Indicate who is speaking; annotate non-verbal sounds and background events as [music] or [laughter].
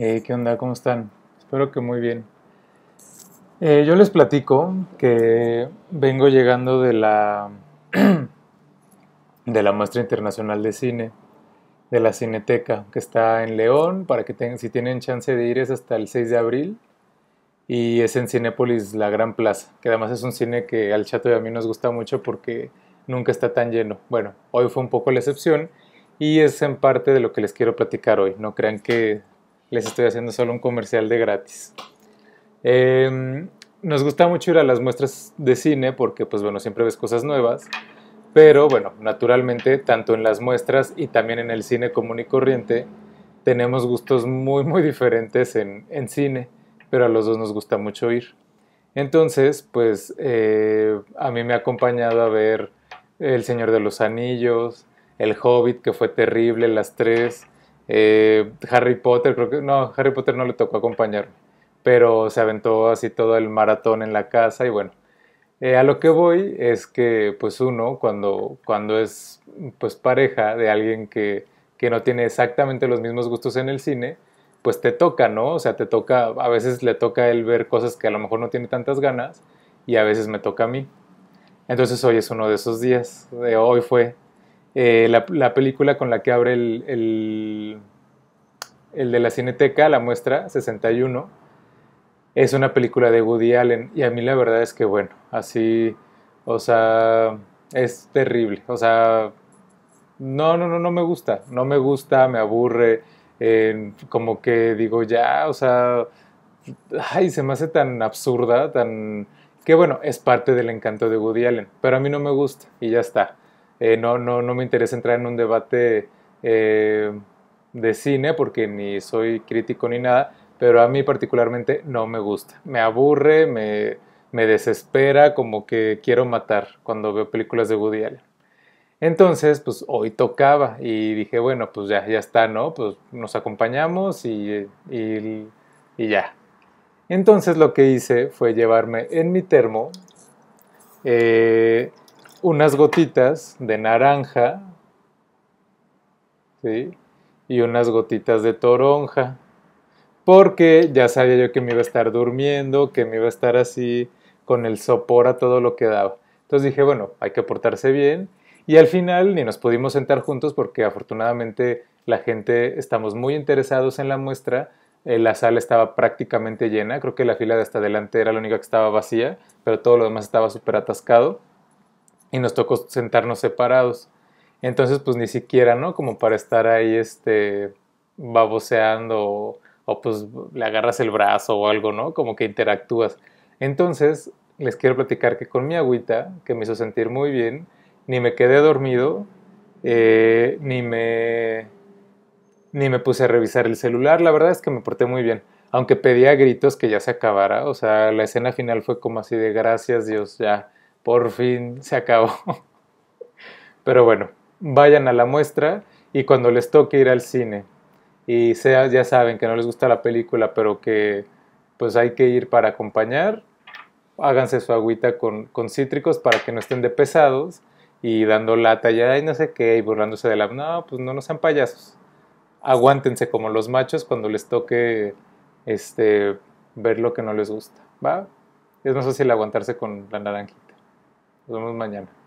Speaker 1: Eh, ¿Qué onda? ¿Cómo están? Espero que muy bien. Eh, yo les platico que vengo llegando de la, [clears throat] de la muestra internacional de cine, de la Cineteca, que está en León, para que tengan si tienen chance de ir es hasta el 6 de abril y es en Cinépolis La Gran Plaza, que además es un cine que al Chato y a mí nos gusta mucho porque nunca está tan lleno. Bueno, hoy fue un poco la excepción y es en parte de lo que les quiero platicar hoy. No crean que les estoy haciendo solo un comercial de gratis. Em, nos gusta mucho ir a las muestras de cine porque, pues bueno, siempre ves cosas nuevas. Pero bueno, naturalmente, tanto en las muestras y también en el cine común y corriente, tenemos gustos muy, muy diferentes en, cine, pero a los dos nos gusta mucho ir. Entonces, pues eh, a mí me ha acompañado a ver El Señor de los Anillos, El Hobbit, que fue terrible, las tres, eh, Harry Potter, creo que no, Harry Potter no le tocó acompañarme, pero se aventó así todo el maratón en la casa y bueno. Eh, a lo que voy es que pues uno cuando, cuando es pues pareja de alguien que, que no tiene exactamente los mismos gustos en el cine, pues te toca, ¿no? O sea, te toca, a veces le toca él ver cosas que a lo mejor no tiene tantas ganas y a veces me toca a mí. Entonces hoy es uno de esos días, hoy fue, eh, la, película con la que abre el, el, de la Cineteca, la muestra 61, es una película de Woody Allen. Y a mí la verdad es que, bueno, así, o sea, es terrible. O sea, no, no, no, no me gusta. No me gusta, me aburre. como que digo, ya, o sea, ay, se me hace tan absurda, tan... Que bueno, es parte del encanto de Woody Allen, pero a mí no me gusta y ya está. Eh, no, no, no me interesa entrar en un debate eh, de cine porque ni soy crítico ni nada, pero a mí particularmente no me gusta. Me aburre, me, me desespera, como que quiero matar cuando veo películas de Woody Allen. Entonces, pues hoy tocaba y dije, bueno, pues ya, ya está, ¿no? Pues nos acompañamos y, y, ya. Entonces lo que hice fue llevarme en mi termo eh, unas gotitas de naranja y unas gotitas de toronja. Porque ya sabía yo que me iba a estar durmiendo, que me iba a estar así con el sopor a todo lo que daba. Entonces dije, bueno, hay que portarse bien. Y al final ni nos pudimos sentar juntos porque afortunadamente la gente estamos muy interesados en la muestra. Eh, la sala estaba prácticamente llena. Creo que la fila de hasta delante era la única que estaba vacía, pero todo lo demás estaba súper atascado y nos tocó sentarnos separados. Entonces, pues ni siquiera, ¿no? Como para estar ahí, este, baboseando o, pues le agarras el brazo o algo, ¿no? Como que interactúas. Entonces, les quiero platicar que con mi agüita, que me hizo sentir muy bien, ni me quedé dormido, eh, ni me... Ni me puse a revisar el celular, la verdad es que me porté muy bien aunque pedía gritos que ya se acabara, o sea, la escena final fue como así de gracias Dios, ya por fin se acabó. [laughs] Pero bueno, vayan a la muestra y cuando les toque ir al cine y sea, ya saben que no les gusta la película, pero que pues hay que ir para acompañar, háganse su agüita con, cítricos para que no estén de pesados y dando lata ya y no sé qué y burlándose de la... No, pues no, no sean payasos. Aguántense como los machos cuando les toque este, ver lo que no les gusta. ¿va? Es más fácil aguantarse con la naranja. Nos vemos mañana.